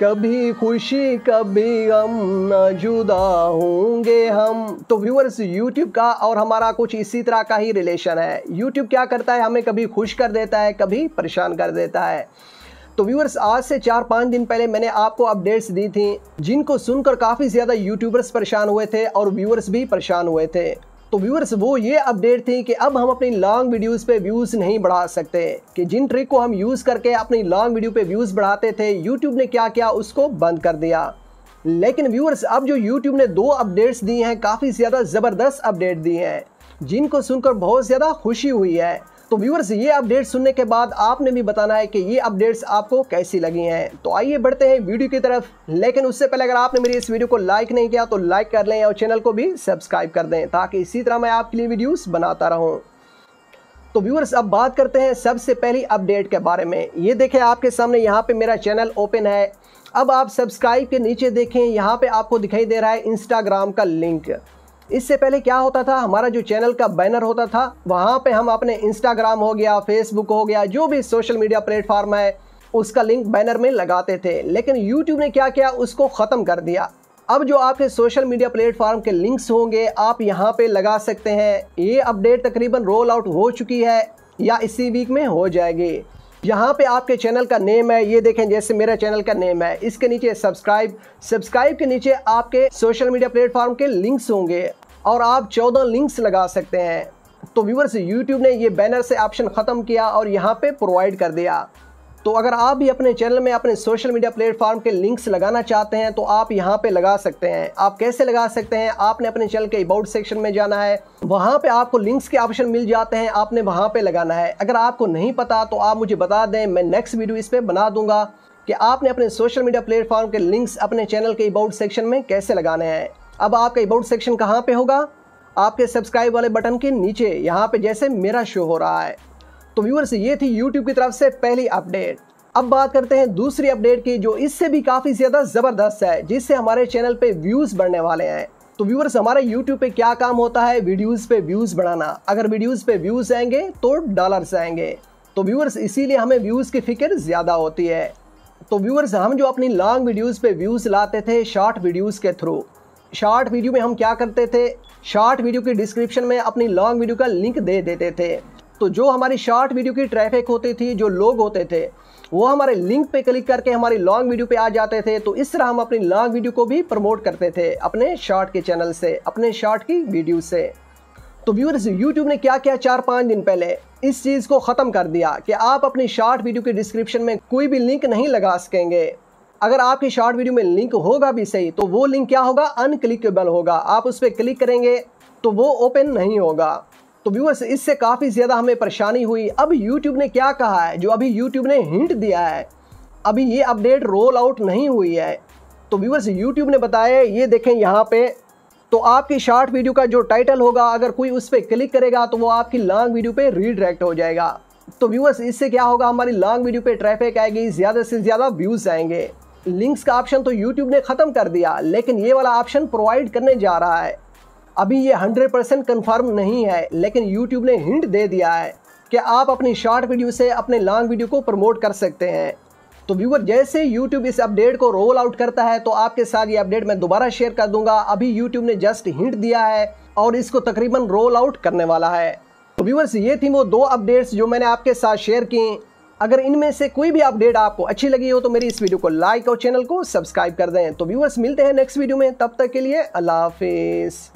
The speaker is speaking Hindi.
कभी खुशी कभी गम न जुदा होंगे हम तो व्यूअर्स यूट्यूब का और हमारा कुछ इसी तरह का ही रिलेशन है यूट्यूब क्या करता है हमें कभी खुश कर देता है कभी परेशान कर देता है तो व्यूअर्स आज से चार पाँच दिन पहले मैंने आपको अपडेट्स दी थी जिनको सुनकर काफ़ी ज़्यादा यूट्यूबर्स परेशान हुए थे और व्यूअर्स भी परेशान हुए थे तो व्यूअर्स वो ये अपडेट थी कि अब हम अपनी लॉन्ग वीडियोस पे व्यूज़ नहीं बढ़ा सकते कि जिन ट्रिक को हम यूज़ करके अपनी लॉन्ग वीडियो पे व्यूज़ बढ़ाते थे यूट्यूब ने क्या किया उसको बंद कर दिया लेकिन व्यूअर्स अब जो यूट्यूब ने दो अपडेट्स दी हैं काफ़ी ज़्यादा ज़बरदस्त अपडेट दी हैं जिनको सुनकर बहुत ज़्यादा खुशी हुई है तो व्यूअर्स ये अपडेट सुनने के बाद आपने भी बताना है कि ये अपडेट्स आपको कैसी लगी हैं तो आइए बढ़ते हैं वीडियो की तरफ लेकिन उससे पहले अगर आपने मेरी इस वीडियो को लाइक नहीं किया तो लाइक कर लें और चैनल को भी सब्सक्राइब कर दें ताकि इसी तरह मैं आपके लिए वीडियोस बनाता रहूं तो व्यूअर्स अब बात करते हैं सबसे पहली अपडेट के बारे में ये देखें आपके सामने यहाँ पर मेरा चैनल ओपन है अब आप सब्सक्राइब के नीचे देखें यहाँ पर आपको दिखाई दे रहा है इंस्टाग्राम का लिंक इससे पहले क्या होता था हमारा जो चैनल का बैनर होता था वहाँ पे हम अपने इंस्टाग्राम हो गया फेसबुक हो गया जो भी सोशल मीडिया प्लेटफॉर्म है उसका लिंक बैनर में लगाते थे लेकिन यूट्यूब ने क्या किया उसको ख़त्म कर दिया अब जो आपके सोशल मीडिया प्लेटफार्म के लिंक्स होंगे आप यहाँ पे लगा सकते हैं ये अपडेट तकरीबन रोल आउट हो चुकी है या इसी वीक में हो जाएगी यहाँ पे आपके चैनल का नेम है ये देखें जैसे मेरा चैनल का नेम है इसके नीचे सब्सक्राइब सब्सक्राइब के नीचे आपके सोशल मीडिया प्लेटफॉर्म के लिंक्स होंगे और आप चौदह लिंक्स लगा सकते हैं तो व्यूवर्स यूट्यूब ने ये बैनर से ऑप्शन ख़त्म किया और यहाँ पे प्रोवाइड कर दिया तो अगर आप भी अपने चैनल में अपने सोशल मीडिया प्लेटफॉर्म के लिंक्स लगाना चाहते हैं तो आप यहाँ पे लगा सकते हैं आप कैसे लगा सकते हैं आपने अपने चैनल के अबाउट सेक्शन में जाना है वहाँ पे आपको लिंक्स के ऑप्शन मिल जाते हैं आपने वहाँ पे लगाना है अगर आपको नहीं पता तो आप मुझे बता दें मैं नेक्स्ट वीडियो इस पर बना दूंगा कि आपने अपने सोशल मीडिया प्लेटफॉर्म के लिंक्स अपने चैनल के अबाउट सेक्शन में कैसे लगाने हैं अब आपका अबाउट सेक्शन कहाँ पर होगा आपके सब्सक्राइब वाले बटन के नीचे यहाँ पे जैसे मेरा शो हो रहा है तो व्यूवर्स ये थी यूट्यूब की तरफ से पहली अपडेट अब बात करते हैं दूसरी अपडेट की जो इससे भी काफ़ी ज़्यादा ज़बरदस्त है जिससे हमारे चैनल पे व्यूज़ बढ़ने वाले हैं तो व्यूवर्स हमारे YouTube पे क्या काम होता है वीडियोस पे व्यूज़ बढ़ाना अगर वीडियोस पे व्यूज़ आएंगे तो डॉलर्स आएंगे तो व्यूवर्स इसीलिए हमें व्यूज़ की फिक्र ज़्यादा होती है तो व्यूवर्स हम जो अपनी लॉन्ग वीडियोज़ पे व्यूज़ लाते थे शॉर्ट वीडियोज़ के थ्रू शॉर्ट वीडियो में हम क्या करते थे शॉर्ट वीडियो की डिस्क्रिप्शन में अपनी लॉन्ग वीडियो का लिंक दे देते थे तो जो हमारी शॉर्ट वीडियो की ट्रैफिक होती थी जो लोग होते थे वो हमारे लिंक पे क्लिक करके हमारी लॉन्ग वीडियो पे आ जाते थे तो इस तरह हम अपनी लॉन्ग वीडियो को भी प्रमोट करते थे अपने शॉर्ट के चैनल से अपने शॉर्ट की वीडियो से तो व्यूअर्स यूट्यूब ने क्या किया चार पाँच दिन पहले इस चीज़ को ख़त्म कर दिया कि आप अपनी शॉर्ट वीडियो के डिस्क्रिप्शन में कोई भी लिंक नहीं लगा सकेंगे अगर आपकी शॉर्ट वीडियो में लिंक होगा भी सही तो वो लिंक क्या होगा अनक्लिकेबल होगा आप उस पर क्लिक करेंगे तो वो ओपन नहीं होगा तो व्यूअर्स इससे काफ़ी ज़्यादा हमें परेशानी हुई अब यूट्यूब ने क्या कहा है जो अभी यूट्यूब ने हिंट दिया है अभी ये अपडेट रोल आउट नहीं हुई है तो व्यूअर्स यूट्यूब ने बताया ये देखें यहाँ पर तो आपकी शॉर्ट वीडियो का जो टाइटल होगा अगर कोई उस पर क्लिक करेगा तो वो आपकी लॉन्ग वीडियो पर रीडायरेक्ट हो जाएगा तो व्यूअर्स इससे क्या होगा हमारी लॉन्ग वीडियो पे ट्रैफिक आएगी ज़्यादा से ज़्यादा व्यूज़ आएंगे लिंक्स का ऑप्शन तो यूट्यूब ने ख़त्म कर दिया लेकिन ये वाला ऑप्शन प्रोवाइड करने जा रहा है अभी ये 100 परसेंट कन्फर्म नहीं है लेकिन YouTube ने हिंट दे दिया है कि आप अपनी शॉर्ट वीडियो से अपने लॉन्ग वीडियो को प्रमोट कर सकते हैं तो व्यूवर जैसे YouTube इस अपडेट को रोल आउट करता है तो आपके साथ ये अपडेट मैं दोबारा शेयर कर दूंगा अभी YouTube ने जस्ट हिंट दिया है और इसको तकरीबन रोल आउट करने वाला है तो व्यूवर्स ये थी वो दो अपडेट्स जो मैंने आपके साथ शेयर की अगर इनमें से कोई भी अपडेट आपको अच्छी लगी हो तो मेरी इस वीडियो को लाइक और चैनल को सब्सक्राइब कर दें तो व्यूवर्स मिलते हैं नेक्स्ट वीडियो में तब तक के लिए अल्लाह हाफिज़